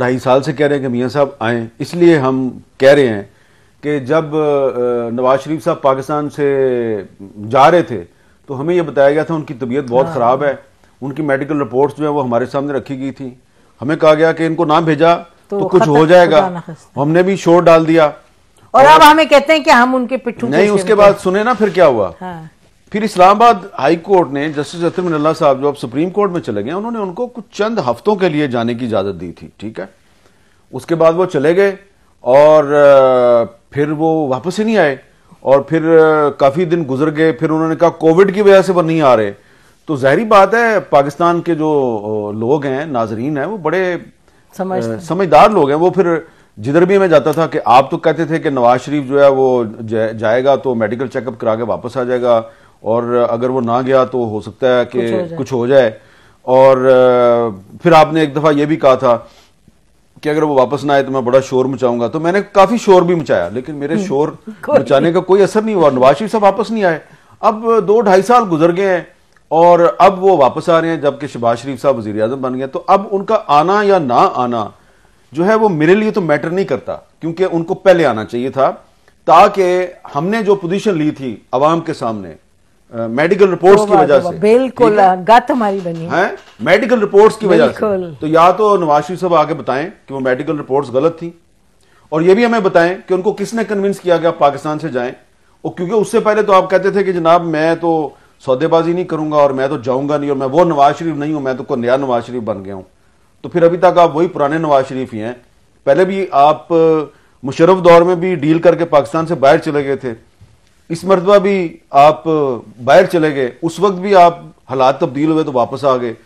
ढाई साल से कह रहे हैं कि मियाँ साहब आए इसलिए हम कह रहे हैं कि जब नवाज शरीफ साहब पाकिस्तान से जा रहे थे तो हमें यह बताया गया था उनकी तबीयत बहुत हाँ। ख़राब है उनकी मेडिकल रिपोर्ट्स जो है वो हमारे सामने रखी गई थी हमें कहा गया कि इनको ना भेजा तो, तो कुछ हो जाएगा हमने भी शोर डाल दिया और, और अब हमें कहते हैं कि हम उनके पिट्ठू नहीं उसके बाद सुने ना फिर क्या हुआ हाँ। फिर इस्लामाबाद हाई कोर्ट ने जस्टिस अतम साहब जो अब सुप्रीम कोर्ट में चले गए उन्होंने उनको कुछ चंद हफ्तों के लिए जाने की इजाज़त दी थी ठीक है उसके बाद वो चले गए और फिर वो वापस ही नहीं आए और फिर काफ़ी दिन गुजर गए फिर उन्होंने कहा कोविड की वजह से वो नहीं आ रहे तो जहरी बात है पाकिस्तान के जो लोग हैं नाजरीन हैं वो बड़े समझदार लोग हैं वो फिर जिधर भी मैं जाता था कि आप तो कहते थे कि नवाज शरीफ जो है वो जाएगा तो मेडिकल चेकअप करा के वापस आ जाएगा और अगर वो ना गया तो हो सकता है कि कुछ हो, जाए और फिर आपने एक दफ़ा ये भी कहा था कि अगर वो वापस ना आए तो मैं बड़ा शोर मचाऊंगा तो मैंने काफ़ी शोर भी मचाया लेकिन मेरे हम्म। शोर मचाने का कोई असर नहीं हुआ नवाज शरीफ साहब वापस नहीं आए अब दो ढाई साल गुजर गए हैं और अब वो वापस आ रहे हैं जबकि शहबाज शरीफ साहब वजीर आजम बन गए तो अब उनका आना या ना आना जो है वो मेरे लिए तो मैटर नहीं करता क्योंकि उनको पहले आना चाहिए था ताकि हमने जो पोजीशन ली थी अवाम के सामने मेडिकल रिपोर्ट्स की वजह से बिल्कुल गत हमारी बनी है मेडिकल रिपोर्ट्स की वजह से तो या तो नवाज शरीफ साहब आगे बताएं कि वो मेडिकल रिपोर्ट्स गलत थी और ये भी हमें बताएं कि उनको किसने कन्विंस किया कि आप पाकिस्तान से जाएं और क्योंकि उससे पहले तो आप कहते थे कि जनाब मैं तो सौदेबाजी नहीं करूंगा और मैं तो जाऊंगा नहीं और मैं वो नवाज शरीफ नहीं हूं मैं तो कोई नया नवाज शरीफ बन गया हूं तो फिर अभी तक आप वही पुराने नवाज शरीफ ही हैं पहले भी आप मुशरफ दौर में भी डील करके पाकिस्तान से बाहर चले गए थे इस मरतबा भी आप बाहर चले गए उस वक्त भी आप हालात तब्दील हुए तो वापस आ गए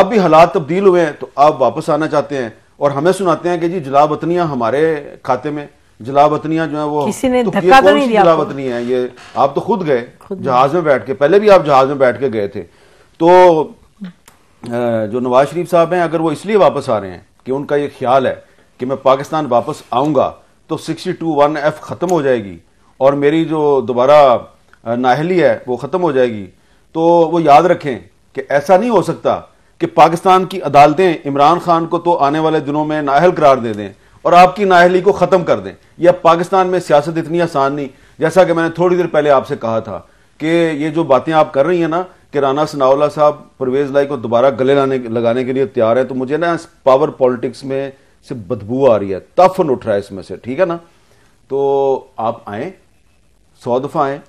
अब भी हालात तब्दील हुए हैं तो आप वापस आना चाहते हैं और हमें सुनाते हैं कि जी जला वतनियाँ हमारे खाते में जला वतनियाँ जो है वो किसी ने तो धक्का तो नहीं दिया जला वतनी है ये आप तो खुद गए जहाज में बैठ के पहले भी आप जहाज में बैठ के गए थे तो जो नवाज शरीफ साहब हैं अगर वो इसलिए वापस आ रहे हैं कि उनका ये ख्याल है कि मैं पाकिस्तान वापस आऊंगा तो सिक्सटी टू वन एफ ख़त्म हो जाएगी और मेरी जो दोबारा नाहली है वो ख़त्म हो जाएगी तो वो याद रखें कि ऐसा नहीं हो सकता कि पाकिस्तान की अदालतें इमरान खान को तो आने वाले दिनों में नाहल करार दे दें और आपकी नाहली को ख़त्म कर दें यह पाकिस्तान में सियासत इतनी आसान नहीं जैसा कि मैंने थोड़ी देर पहले आपसे कहा था कि ये जो बातें आप कर रही हैं ना कि राना सनावला साहब परवेज़ लाई को दोबारा गले लाने लगाने के लिए तैयार है तो मुझे ना पावर पॉलिटिक्स में से बदबू आ रही है तफन उठ रहा है इसमें से ठीक है ना तो आप आएँ सौ दफ़ा आए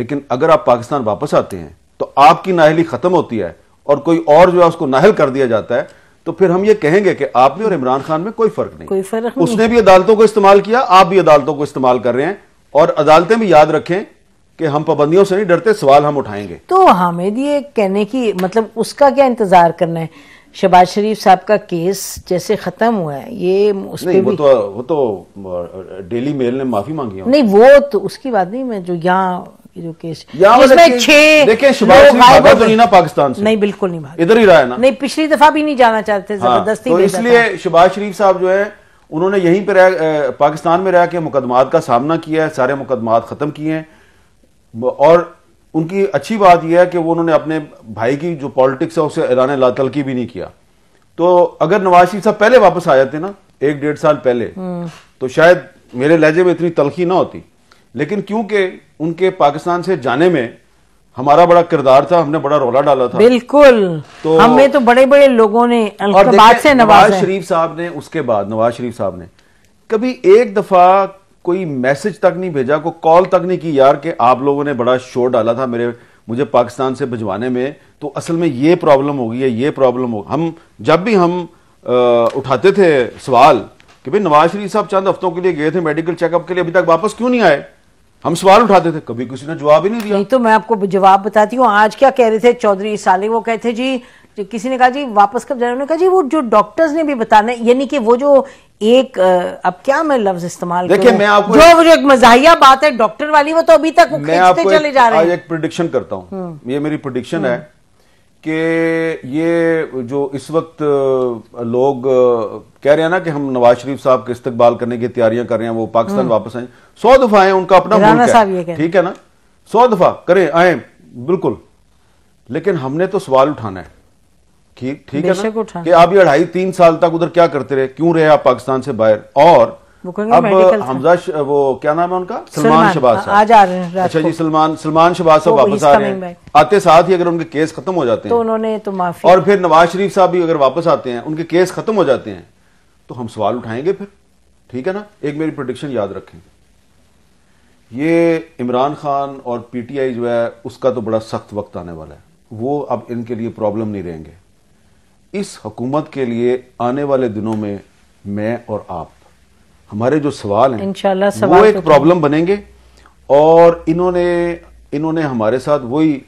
लेकिन अगर आप पाकिस्तान वापस आते हैं तो आपकी नाहली ख़त्म होती है और कोई और जो है उसको नाहल कर दिया जाता है तो फिर हम ये कहेंगे कि आप भी और इमरान खान में कोई फर्क नहीं कोई फर्क उसने भी अदालतों को इस्तेमाल किया आप भी अदालतों को इस्तेमाल कर रहे हैं और अदालतें भी याद रखें कि हम पाबंदियों से नहीं डरते सवाल हम उठाएंगे तो हामिद ये कहने की मतलब उसका क्या इंतजार करना है शबाज शरीफ साहब का केस जैसे खत्म हुआ है ये उस नहीं, वो तो वो तो डेली मेल ने माफी मांगी नहीं वो तो उसकी बात नहीं मैं जो यहाँ जो केस इसमें छह देखिए शबाज भागा तो नहीं ना पाकिस्तान से नहीं बिल्कुल नहीं भागा इधर ही रहा है ना नहीं पिछली दफा भी नहीं जाना चाहते हाँ, जबरदस्ती तो इसलिए शबाज शरीफ साहब जो है उन्होंने यहीं पर पाकिस्तान में रह के मुकदमात का सामना किया है सारे मुकदमात खत्म किए हैं और उनकी अच्छी बात यह है कि वो उन्होंने अपने भाई की जो पॉलिटिक्स है उसे ईरान तलकी भी नहीं किया तो अगर नवाज शरीफ साहब पहले वापस आ जाते ना एक डेढ़ साल पहले तो शायद मेरे लहजे में इतनी तलखी ना होती लेकिन क्योंकि उनके पाकिस्तान से जाने में हमारा बड़ा किरदार था हमने बड़ा रोला डाला था बिल्कुल तो हमें तो बड़े बड़े लोगों ने और से नवाज शरीफ साहब ने उसके बाद नवाज शरीफ साहब ने कभी एक दफा कोई मैसेज तक नहीं भेजा कोई कॉल तक नहीं की यार कि आप लोगों ने बड़ा शोर डाला था मेरे मुझे पाकिस्तान से भिजवाने में तो असल में ये प्रॉब्लम हो गई है ये प्रॉब्लम हो हम जब भी हम आ, उठाते थे सवाल कि भाई नवाज शरीफ साहब चंद हफ्तों के लिए गए थे मेडिकल चेकअप के लिए अभी तक वापस क्यों नहीं आए हम सवाल उठाते थे कभी किसी ने जवाब ही नहीं दिया नहीं तो मैं आपको जवाब बताती हूँ आज क्या कह रहे थे चौधरी साले वो कहते जी तो किसी ने कहा जी वापस कब जाना उन्होंने कहा जी वो जो डॉक्टर्स ने भी बताना यानी कि वो जो एक अब क्या मैं लफ्ज इस्तेमाल देखिए मैं आपको जो वो जो एक मजाहिया बात है डॉक्टर वाली वो तो अभी तक मैं आपको चले जा रहे हैं एक प्रोडिक्शन करता हूँ हम्म। ये मेरी प्रोडिक्शन है हम्म। कि ये जो इस वक्त लोग कह रहे हैं ना कि हम नवाज शरीफ साहब के इस्तेबाल करने की तैयारियां कर रहे हैं वो पाकिस्तान हम्म। वापस आए सौ दफा आए उनका अपना मुल्क है ठीक है ना सौ दफा करें आए बिल्कुल लेकिन हमने तो सवाल उठाना है ठीक ठीक है ना कि आप ये अढ़ाई तीन साल तक उधर क्या करते रहे क्यों रहे आप पाकिस्तान से बाहर और अब हमजा वो क्या नाम है उनका सलमान शबाज आज आ रहे हैं अच्छा जी सलमान सलमान शबाज साहब वापस आ रहे हैं आते साथ ही अगर उनके केस खत्म हो जाते तो हैं तो उन्होंने तो माफी और फिर नवाज शरीफ साहब भी अगर वापस आते हैं उनके केस खत्म हो जाते हैं तो हम सवाल उठाएंगे फिर ठीक है ना एक मेरी प्रोडिक्शन याद रखें ये इमरान खान और पीटीआई जो है उसका तो बड़ा सख्त वक्त आने वाला है वो अब इनके लिए प्रॉब्लम नहीं रहेंगे इस हुकूमत के लिए आने वाले दिनों में मैं और आप हमारे जो सवाल हैं वो एक प्रॉब्लम बनेंगे और इन्होंने इन्होंने हमारे साथ वही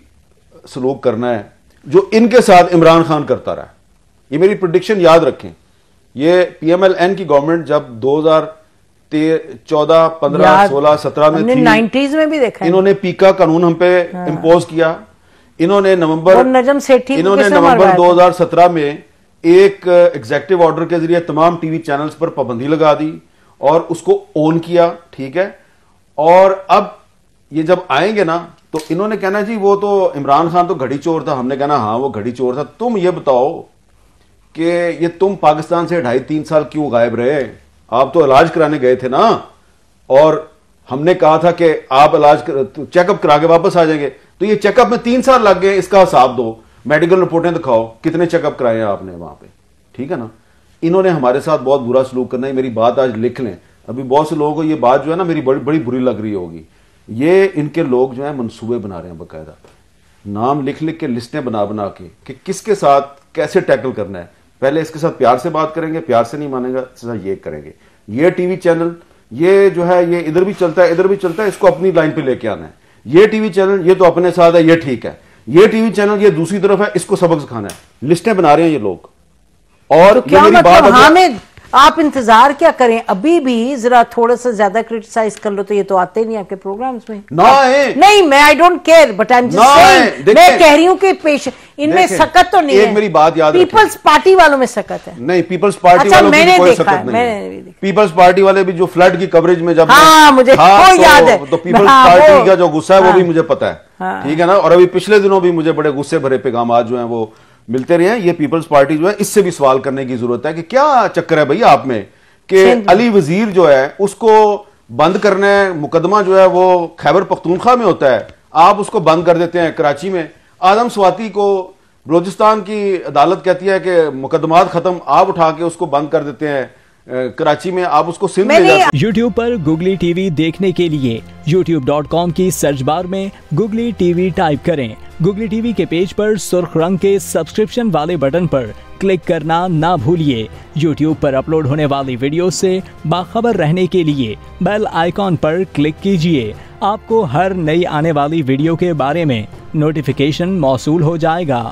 सलूक करना है जो इनके साथ इमरान खान करता रहा ये मेरी प्रडिक्शन याद रखें ये पीएमएलएन की गवर्नमेंट जब चौदह 15 16 17 में थी नाइन्टीज में भी देखा इन्होंने पीका कानून हम पे इम्पोज हाँ। किया इन्होंने नवंबर नजम सेठी इन्होंने नवंबर 2017 में एक एग्जेक्टिव ऑर्डर के जरिए तमाम टीवी चैनल्स पर पाबंदी लगा दी और उसको ओन किया ठीक है और अब ये जब आएंगे ना तो इन्होंने कहना जी वो तो इमरान खान तो घड़ी चोर था हमने कहना हाँ वो घड़ी चोर था तुम ये बताओ कि ये तुम पाकिस्तान से ढाई तीन साल क्यों गायब रहे आप तो इलाज कराने गए थे ना और हमने कहा था कि आप इलाज कर, चेकअप तो करा के वापस आ जाएंगे तो ये चेकअप में तीन साल लग गए इसका हिसाब दो मेडिकल रिपोर्टें दिखाओ कितने चेकअप कराए हैं आपने वहां पे ठीक है ना इन्होंने हमारे साथ बहुत बुरा सलूक करना है मेरी बात आज लिख लें अभी बहुत से लोगों को ये बात जो है ना मेरी बड़ी बड़ी बुरी लग रही होगी ये इनके लोग जो है मनसूबे बना रहे हैं बाकायदा नाम लिख लिख के लिस्टें बना बना के कि किसके साथ कैसे टैकल करना है पहले इसके साथ प्यार से बात करेंगे प्यार से नहीं मानेगा इसके साथ ये करेंगे ये टीवी चैनल ये जो है ये इधर भी चलता है इधर भी चलता है इसको अपनी लाइन पे लेके आना है ये टीवी चैनल ये तो अपने साथ है ये ठीक है ये टीवी चैनल ये दूसरी तरफ है इसको सबक सिखाना है लिस्टें बना रहे हैं ये लोग तो और तो क्या मतलब बात आप इंतजार क्या करें अभी भी जरा थोड़ा सा ज्यादा क्रिटिसाइज कर लो तो ये तो आते नहीं आपके प्रोग्राम्स में नहीं मैं I don't care but I am just मैं कह रही हूँ कि पेश इनमें सकत तो नहीं है मेरी बात याद पीपल्स पार्टी वालों में सकत है नहीं पीपल्स पार्टी अच्छा, वालों मैंने तो देखा मैंने पीपल्स पार्टी वाले भी जो फ्लड की कवरेज में जब हाँ, मुझे हाँ, तो- याद है तो पीपल्स पार्टी हाँ, का जो गुस्सा है वो भी हाँ। मुझे पता है ठीक है ना और अभी पिछले दिनों भी मुझे बड़े गुस्से भरे पैगाम जो है वो मिलते रहे ये पीपल्स पार्टी जो है इससे भी सवाल करने की जरूरत है कि क्या चक्कर है भैया आप में कि अली वजीर जो है उसको बंद करना है मुकदमा जो है वो खैबर पख्तूनखा में होता है आप उसको बंद कर देते हैं कराची में आदम स्वाति को बलोचिस्तान की अदालत कहती है कि मुकदमात ख़त्म आप उठा के उसको बंद कर देते हैं कराची में आप उसको सिंध ले जाते यूट्यूब पर गूगली टीवी देखने के लिए youtube.com की सर्च बार में गूगली टीवी टाइप करें गूगली टीवी के पेज पर सुर्ख रंग के सब्सक्रिप्शन वाले बटन पर क्लिक करना ना भूलिए यूट्यूब पर अपलोड होने वाली वीडियो से बाखबर रहने के लिए बेल आइकॉन पर क्लिक कीजिए आपको हर नई आने वाली वीडियो के बारे में नोटिफिकेशन मौसू हो जाएगा